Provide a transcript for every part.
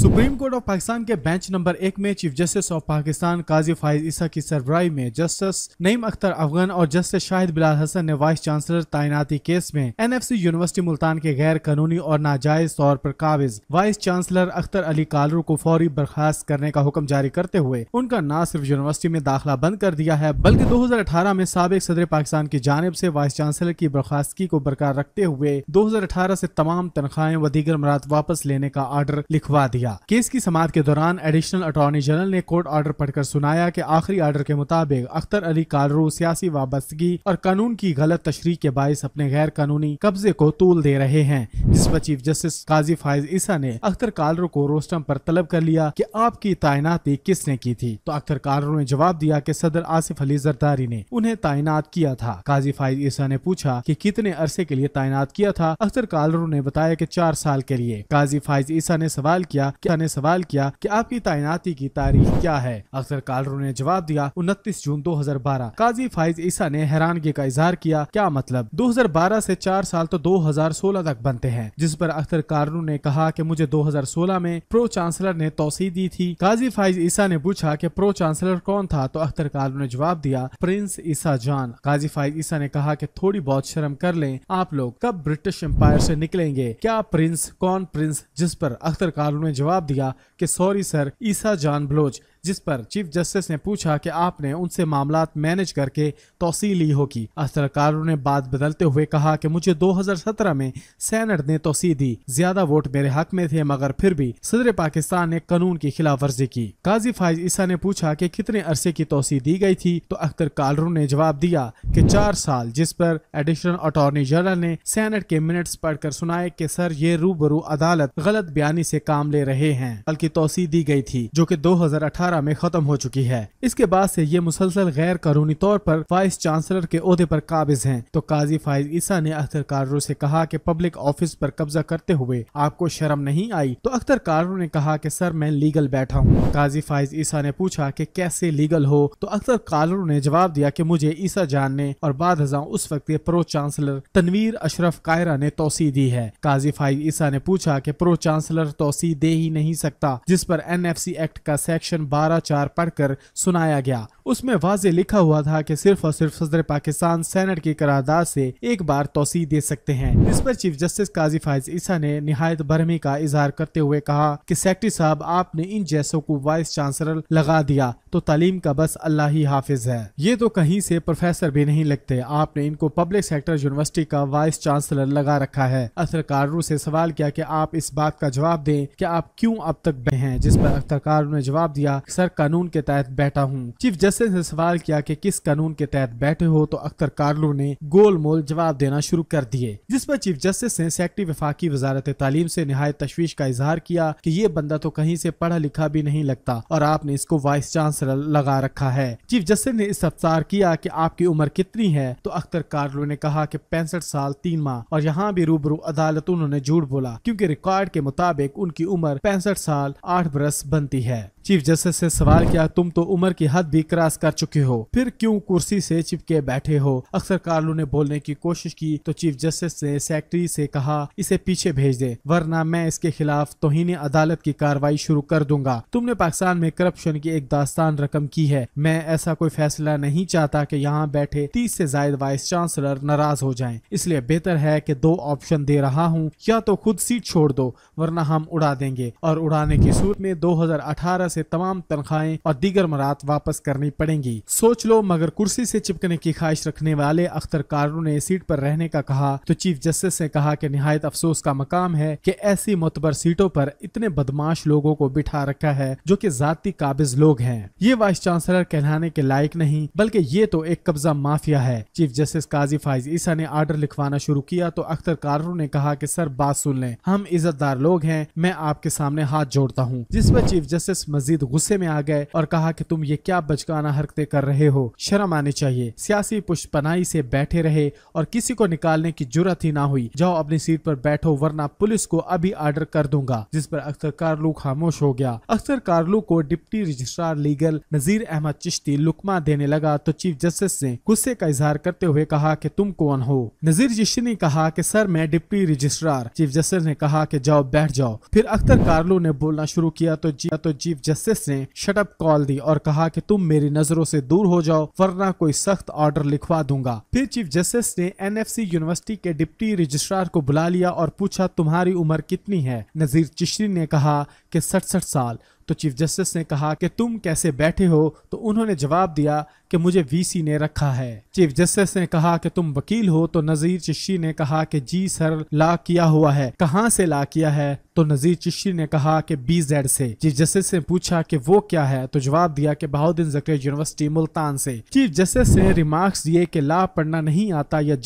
supreme court of Pakistan के bench number एक में chief justice of Pakistan Qazi Faez Isa की सरबराई में जस्टिस नईम अख्तर अफगान और जस्टिस शाहिद बिलाल हसन ने वाइस चांसलर तैनाती केस में एनएफसी यूनिवर्सिटी मुल्तान के गैर कानूनी और नाजायज तौर पर काबिज वाइस चांसलर अख्तर अली कालरू को फौरी बर्खास्त करने का हुक्म जारी करते हुए उनका न सिर्फ यूनिवर्सिटी में दाखिला बंद कर दिया है बल्कि दो हजार अठारह में सबक सदर पाकिस्तान की जानब ऐसी वाइस चांसलर की बर्खास्तगी को बरकरार रखते हुए दो हजार अठारह ऐसी तमाम तनख्वाहें व दीगर मरात वापस लेने का आर्डर लिखवा दिया भैया केस की समाप्त के दौरान एडिशनल अटॉर्नी जनरल ने कोर्ट ऑर्डर पढ़कर सुनाया कि आखिरी ऑर्डर के मुताबिक अख्तर अली कालरू सियासी वाबस्तगी और कानून की गलत तशरी के बायस अपने गैर कानूनी कब्जे को तूल दे रहे हैं जिस पर चीफ जस्टिस काजी फायज ईसा ने अख्तर कालरू को रोस्टम आरोप तलब कर लिया की आपकी तैनाती किसने की थी तो अख्तर कालरू ने जवाब दिया की सदर आसिफ अली जरदारी ने उन्हें तैनात किया था काजी फायज ईसा ने पूछा कि कितने अरसे के लिए तैनात किया था अख्तर कालरू ने बताया की चार साल के लिए काजी फायज ईसा ने सवाल किया क्या ने सवाल किया कि आपकी तैनाती की तारीख क्या है अख्तर कालरू ने जवाब दिया उनतीस जून 2012 काजी फाइज ईसा ने हैरानगी का इजहार किया क्या मतलब 2012 से चार साल तो 2016 तक बनते हैं जिस पर अख्तर कालरू ने कहा कि मुझे 2016 में प्रो चांसलर ने तोसी दी थी काजी फाइज ईसा ने पूछा कि प्रो चांसलर कौन था तो अख्तर कालरू ने जवाब दिया प्रिंस ईसा जान काजी फाइज ईसा ने कहा कि थोड़ी बहुत शर्म कर लें आप लोग कब ब्रिटिश एम्पायर से निकलेंगे क्या प्रिंस कौन प्रिंस जिस पर अख्तर कालरू ने जवाब दिया कि सॉरी सर ईसा जान बलोच जिस पर चीफ जस्टिस ने पूछा कि आपने उनसे मामला मैनेज करके तोसी ली होगी असरकारों ने बात बदलते हुए कहा कि मुझे 2017 में सैनट ने तोसी दी ज्यादा वोट मेरे हक में थे मगर फिर भी सदर पाकिस्तान ने कानून की खिलाफ वर्जी की काजी फायज ईसा ने पूछा कि कितने अरसे की तोसी दी गई थी तो अख्तर कार ने जवाब दिया कि चार साल जिस पर एडिशनल अटॉर्नी जनरल ने सैनट के मिनट्स पढ़कर सुनाए कि सर ये रूबरू अदालत गलत बयानी से काम ले रहे हैं बल्कि तोसी दी गई थी जो कि 2018 2011 में खत्म हो चुकी है इसके बाद से ये मुसलसल गैर कानूनी तौर पर वाइस चांसलर के अहदे पर काबिज हैं तो काजी फाइज ईसा ने अख्तरकारों से कहा कि पब्लिक ऑफिस पर कब्जा करते हुए आपको शर्म नहीं आई तो अख्तरकारों ने कहा कि सर मैं लीगल बैठा हूँ काजी फाइज ईसा ने पूछा कि कैसे लीगल हो तो अख्तरकारों ने जवाब दिया कि मुझे ईसा जानने और बाद हजा उस वक्त प्रो चांसलर तनवीर अशरफ कायरा ने तोसी दी है काजी फाइज ईसा ने पूछा कि प्रो चांसलर तोसी दे ही नहीं सकता जिस पर एन एक्ट का सेक्शन पारा चार पढ़कर सुनाया गया उसमें वाजे लिखा हुआ था कि सिर्फ और सिर्फ सदर पाकिस्तान सेनेट की करारदाद से एक बार तोसी दे सकते हैं इस पर चीफ जस्टिस काजी फायज ईसा ने नहायत बरहमी का इजहार करते हुए कहा कि सेक्रेटरी साहब आपने इन जैसों को वाइस चांसलर लगा दिया तो तालीम का बस अल्लाह ही हाफिज है ये तो कहीं से प्रोफेसर भी नहीं लगते आपने इनको पब्लिक सेक्टर यूनिवर्सिटी का वाइस चांसलर लगा रखा है अख्तरकार से सवाल किया कि आप इस बात का जवाब दे की आप क्यूँ अब तक बहे हैं जिस पर अख्तरकार ने जवाब दिया सर कानून के तहत बैठा हूँ चीफ जस्टिस ने सवाल किया कि किस कानून के तहत बैठे हो तो अख्तर कार्लू ने गोलमोल जवाब देना शुरू कर दिए जिस पर चीफ जस्टिस ने सेक्टरी विफाकी वजारत तालीम से नहायत तशवीश का इजहार किया कि ये बंदा तो कहीं से पढ़ा लिखा भी नहीं लगता और आपने इसको वाइस चांसलर लगा रखा है चीफ जस्टिस ने अफसार किया कि आपकी उम्र कितनी है तो अख्तर कार्लो ने कहा कि पैंसठ साल तीन माह और यहाँ भी रूबरू अदालत उन्होंने झूठ बोला क्योंकि रिकॉर्ड के मुताबिक उनकी उम्र पैंसठ साल आठ बरस बनती है चीफ जस्टिस से सवाल किया तुम तो उम्र की हद भी क्रॉस कर चुके हो फिर क्यों कुर्सी से चिपके बैठे हो अक्सर कार्लू ने बोलने की कोशिश की तो चीफ जस्टिस ने सेक्रेटरी से कहा इसे पीछे भेज दे वरना मैं इसके खिलाफ तोहनी अदालत की कार्रवाई शुरू कर दूंगा तुमने पाकिस्तान में करप्शन की एक दास्तान रकम की है मैं ऐसा कोई फैसला नहीं चाहता की यहाँ बैठे तीस ऐसी जायद वाइस चांसलर नाराज हो जाए इसलिए बेहतर है की दो ऑप्शन दे रहा हूँ या तो खुद सीट छोड़ दो वरना हम उड़ा देंगे और उड़ाने की सूरत में दो हजार अठारह से तमाम तनख्वाहें और दीगर मरात वापस करनी पड़ेंगी सोच लो मगर कुर्सी से चिपकने की ख्वाहिश रखने वाले अख्तर कारू ने सीट पर रहने का कहा तो चीफ जस्टिस ने कहा कि नहायत अफसोस का मकाम है कि ऐसी मुतबर सीटों पर इतने बदमाश लोगों को बिठा रखा है जो कि जाती काबिज लोग हैं ये वाइस चांसलर कहलाने के लायक नहीं बल्कि ये तो एक कब्जा माफिया है चीफ जस्टिस काजी फाइज ईसा ने आर्डर लिखवाना शुरू किया तो अख्तर कारू ने कहा कि सर बात सुन लें हम इज्जतदार लोग हैं मैं आपके सामने हाथ जोड़ता हूँ जिस पर चीफ जस्टिस मजीद गुस्से में आ गए और कहा की तुम ये क्या बचकाना हरकते कर रहे हो शर्म आनी चाहिए सियासी पुष्पनाई से बैठे रहे और किसी को निकालने की जरूरत ही ना हुई जाओ अपनी सीट पर बैठो वरना पुलिस को अभी आर्डर कर दूंगा जिस पर अख्तर कार्लू खामोश हो गया अख्तर कार्लू को deputy registrar legal Nazir Ahmad Chishti लुकमा देने लगा तो चीफ जस्टिस ने गुस्से का इजहार करते हुए कहा की तुम कौन हो नजीर चिश्ती ने कहा की सर मैं डिप्टी रजिस्ट्रार चीफ जस्टिस ने कहा की जाओ बैठ जाओ फिर अख्तर कार्लू ने बोलना शुरू किया तो जी, तो चीफ जस्टिस ने शटअप कॉल दी और कहा कि तुम मेरी नजरों से दूर हो जाओ वरना कोई सख्त ऑर्डर लिखवा दूंगा फिर चीफ जस्टिस ने एन यूनिवर्सिटी के डिप्टी रजिस्ट्रार को बुला लिया और पूछा तुम्हारी उम्र कितनी है नजीर चिश्री ने कहा कि सड़सठ साल तो चीफ जस्टिस ने कहा कि तुम कैसे बैठे हो तो उन्होंने जवाब दिया कि मुझे वीसी ने रखा है चीफ जस्टिस ने कहा कि तुम वकील हो तो नजीर चिश्ती ने कहा कि जी सर ला किया हुआ है कहाँ से ला किया है तो नजीर चिश्ती ने कहा कि बी जेड से चीफ जस्टिस ने पूछा कि वो क्या है तो जवाब दिया कि बहाउद्दीन जकरे यूनिवर्सिटी मुल्तान से चीफ जस्टिस ने रिमार्क्स दिए कि ला पढ़ना नहीं आता या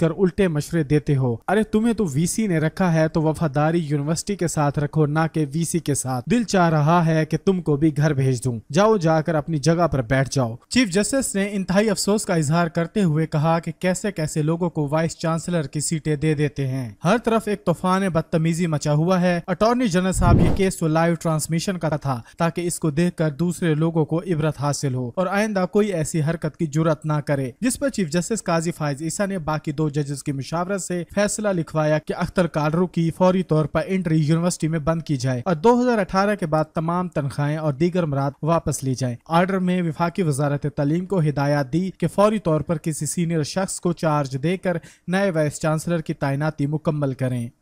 कर उल्टे मशरे देते हो अरे तुम्हें तो वीसी ने रखा है तो वफादारी यूनिवर्सिटी के साथ रखो ना के वीसी के साथ दिल चाह रहा कहा है कि तुमको भी घर भेज दूं जाओ जाकर अपनी जगह पर बैठ जाओ चीफ जस्टिस ने इंतहाई अफसोस का इजहार करते हुए कहा कि कैसे कैसे लोगों को वाइस चांसलर की सीटें दे देते हैं हर तरफ एक तूफान बदतमीजी मचा हुआ है अटॉर्नी जनरल साहब ये केस तो लाइव ट्रांसमिशन का था ताकि इसको देख कर दूसरे लोगो को इबरत हासिल हो और आइंदा कोई ऐसी हरकत की जरूरत न करे जिस पर चीफ जस्टिस काजी फायज ईसा ने बाकी दो जजेस की मुशावरत ऐसी फैसला लिखवाया की अख्तर काडरू की फौरी तौर पर एंट्री यूनिवर्सिटी में बंद की जाए और 2018 के बाद तमाम तनख्वाहें और दीगर मराद वापस ली जाए आर्डर में विफाक वजारत तलीम को हिदायत दी कि फौरी तौर पर किसी सीनियर शख्स को चार्ज देकर नए वाइस चांसलर की तैनाती मुकम्मल करें